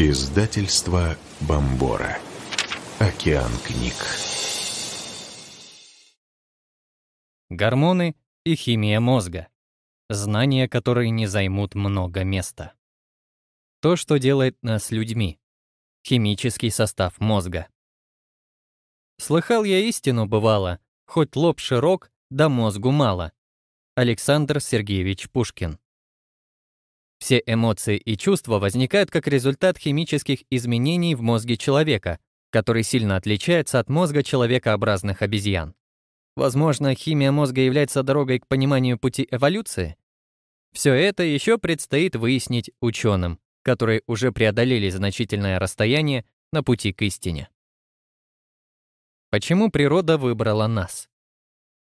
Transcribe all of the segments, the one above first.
Издательство Бомбора. Океан книг. Гормоны и химия мозга. Знания, которые не займут много места. То, что делает нас людьми. Химический состав мозга. Слыхал я истину, бывало, хоть лоб широк, да мозгу мало. Александр Сергеевич Пушкин. Все эмоции и чувства возникают как результат химических изменений в мозге человека, который сильно отличается от мозга человекообразных обезьян. Возможно, химия мозга является дорогой к пониманию пути эволюции? Все это еще предстоит выяснить ученым, которые уже преодолели значительное расстояние на пути к истине. Почему природа выбрала нас?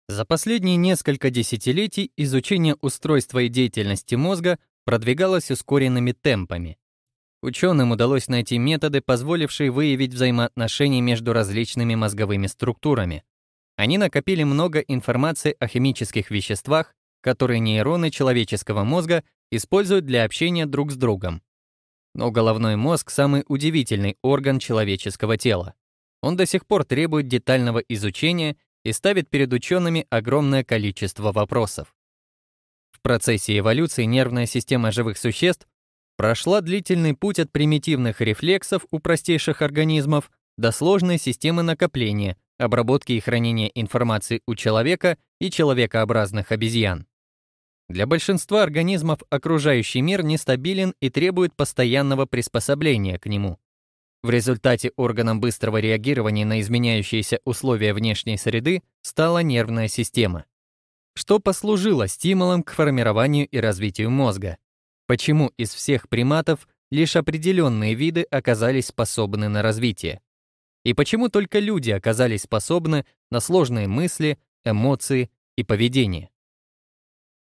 За последние несколько десятилетий изучение устройства и деятельности мозга продвигалась ускоренными темпами. Ученым удалось найти методы, позволившие выявить взаимоотношения между различными мозговыми структурами. Они накопили много информации о химических веществах, которые нейроны человеческого мозга используют для общения друг с другом. Но головной мозг — самый удивительный орган человеческого тела. Он до сих пор требует детального изучения и ставит перед учеными огромное количество вопросов процессе эволюции нервная система живых существ прошла длительный путь от примитивных рефлексов у простейших организмов до сложной системы накопления, обработки и хранения информации у человека и человекообразных обезьян. Для большинства организмов окружающий мир нестабилен и требует постоянного приспособления к нему. В результате органом быстрого реагирования на изменяющиеся условия внешней среды стала нервная система – что послужило стимулом к формированию и развитию мозга. Почему из всех приматов лишь определенные виды оказались способны на развитие? И почему только люди оказались способны на сложные мысли, эмоции и поведение?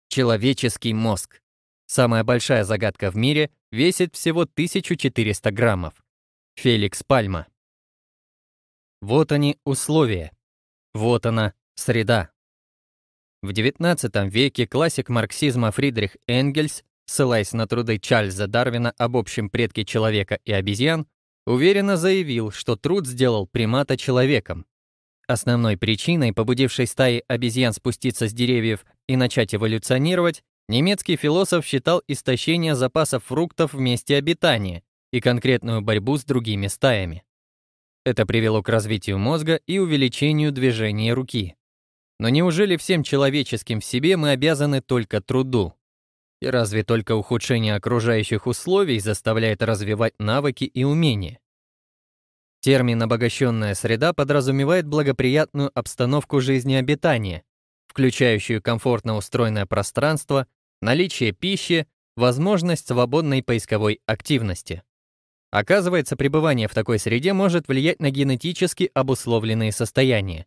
Человеческий мозг. Самая большая загадка в мире весит всего 1400 граммов. Феликс Пальма. Вот они условия. Вот она среда. В XIX веке классик марксизма Фридрих Энгельс, ссылаясь на труды Чарльза Дарвина об общем предке человека и обезьян, уверенно заявил, что труд сделал примата человеком. Основной причиной, побудившей стаи обезьян спуститься с деревьев и начать эволюционировать, немецкий философ считал истощение запасов фруктов в месте обитания и конкретную борьбу с другими стаями. Это привело к развитию мозга и увеличению движения руки. Но неужели всем человеческим в себе мы обязаны только труду? И разве только ухудшение окружающих условий заставляет развивать навыки и умения? Термин «обогащенная среда» подразумевает благоприятную обстановку жизнеобитания, включающую комфортно устроенное пространство, наличие пищи, возможность свободной поисковой активности. Оказывается, пребывание в такой среде может влиять на генетически обусловленные состояния.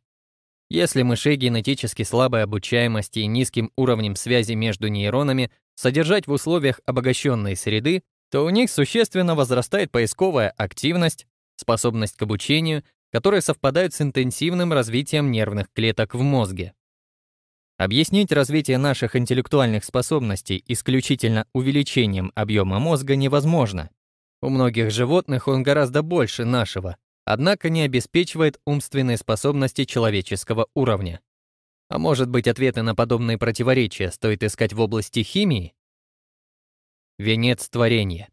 Если мышей генетически слабой обучаемости и низким уровнем связи между нейронами содержать в условиях обогащенной среды, то у них существенно возрастает поисковая активность, способность к обучению, которые совпадают с интенсивным развитием нервных клеток в мозге. Объяснить развитие наших интеллектуальных способностей исключительно увеличением объема мозга невозможно. У многих животных он гораздо больше нашего, однако не обеспечивает умственные способности человеческого уровня. А может быть, ответы на подобные противоречия стоит искать в области химии? Венец творения.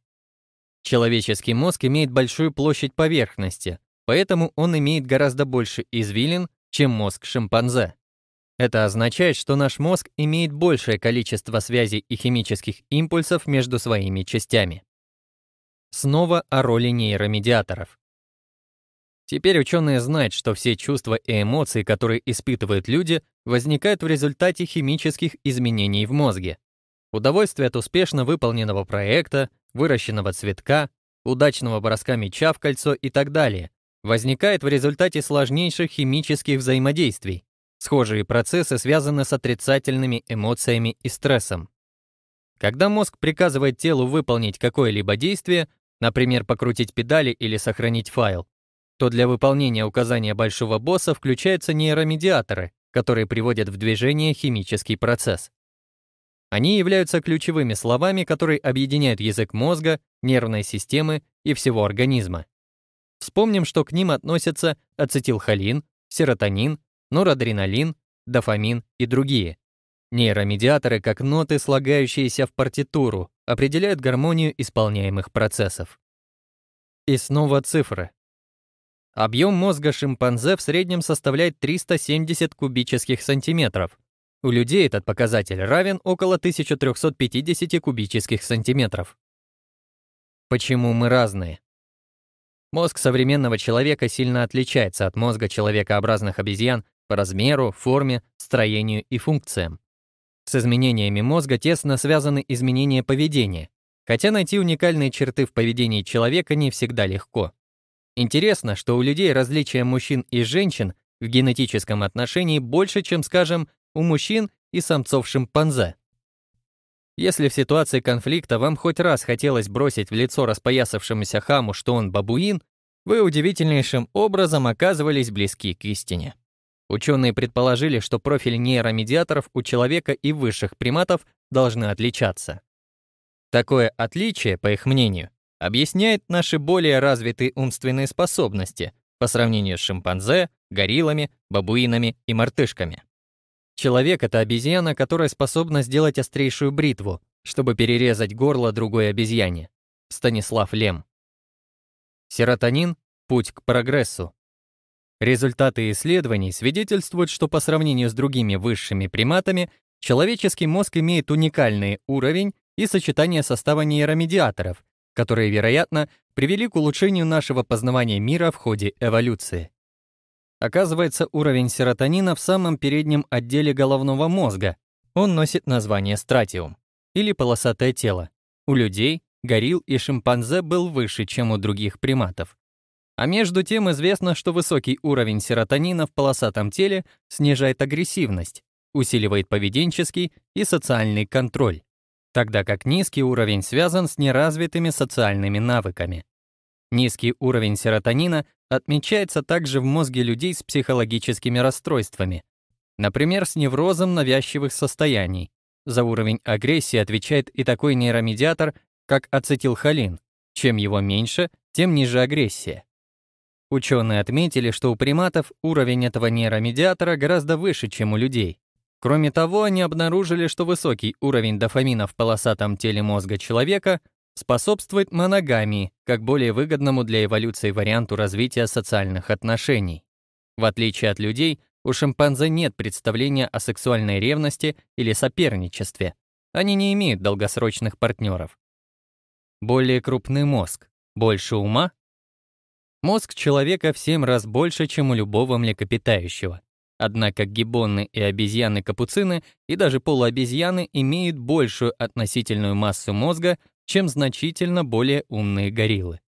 Человеческий мозг имеет большую площадь поверхности, поэтому он имеет гораздо больше извилин, чем мозг шимпанзе. Это означает, что наш мозг имеет большее количество связей и химических импульсов между своими частями. Снова о роли нейромедиаторов. Теперь ученые знают, что все чувства и эмоции, которые испытывают люди, возникают в результате химических изменений в мозге. Удовольствие от успешно выполненного проекта, выращенного цветка, удачного броска мяча в кольцо и так далее, возникает в результате сложнейших химических взаимодействий. Схожие процессы связаны с отрицательными эмоциями и стрессом. Когда мозг приказывает телу выполнить какое-либо действие, например, покрутить педали или сохранить файл, то для выполнения указания большого босса включаются нейромедиаторы, которые приводят в движение химический процесс. Они являются ключевыми словами, которые объединяют язык мозга, нервной системы и всего организма. Вспомним, что к ним относятся ацетилхолин, серотонин, норадреналин, дофамин и другие. Нейромедиаторы, как ноты, слагающиеся в партитуру, определяют гармонию исполняемых процессов. И снова цифры. Объем мозга шимпанзе в среднем составляет 370 кубических сантиметров. У людей этот показатель равен около 1350 кубических сантиметров. Почему мы разные? Мозг современного человека сильно отличается от мозга человекообразных обезьян по размеру, форме, строению и функциям. С изменениями мозга тесно связаны изменения поведения, хотя найти уникальные черты в поведении человека не всегда легко. Интересно, что у людей различия мужчин и женщин в генетическом отношении больше, чем, скажем, у мужчин и самцов шимпанзе. Если в ситуации конфликта вам хоть раз хотелось бросить в лицо распоясавшемуся хаму, что он бабуин, вы удивительнейшим образом оказывались близки к истине. Ученые предположили, что профиль нейромедиаторов у человека и высших приматов должны отличаться. Такое отличие, по их мнению, объясняет наши более развитые умственные способности по сравнению с шимпанзе, гориллами, бабуинами и мартышками. Человек — это обезьяна, которая способна сделать острейшую бритву, чтобы перерезать горло другой обезьяне. Станислав Лем. Серотонин — путь к прогрессу. Результаты исследований свидетельствуют, что по сравнению с другими высшими приматами человеческий мозг имеет уникальный уровень и сочетание состава нейромедиаторов, которые, вероятно, привели к улучшению нашего познавания мира в ходе эволюции. Оказывается, уровень серотонина в самом переднем отделе головного мозга. Он носит название стратиум, или полосатое тело. У людей, горилл и шимпанзе был выше, чем у других приматов. А между тем известно, что высокий уровень серотонина в полосатом теле снижает агрессивность, усиливает поведенческий и социальный контроль тогда как низкий уровень связан с неразвитыми социальными навыками. Низкий уровень серотонина отмечается также в мозге людей с психологическими расстройствами, например, с неврозом навязчивых состояний. За уровень агрессии отвечает и такой нейромедиатор, как ацетилхолин. Чем его меньше, тем ниже агрессия. Ученые отметили, что у приматов уровень этого нейромедиатора гораздо выше, чем у людей. Кроме того, они обнаружили, что высокий уровень дофамина в полосатом теле мозга человека способствует моногамии, как более выгодному для эволюции варианту развития социальных отношений. В отличие от людей, у шимпанзе нет представления о сексуальной ревности или соперничестве. Они не имеют долгосрочных партнеров. Более крупный мозг, больше ума? Мозг человека в 7 раз больше, чем у любого млекопитающего. Однако гиббоны и обезьяны-капуцины, и даже полуобезьяны имеют большую относительную массу мозга, чем значительно более умные гориллы.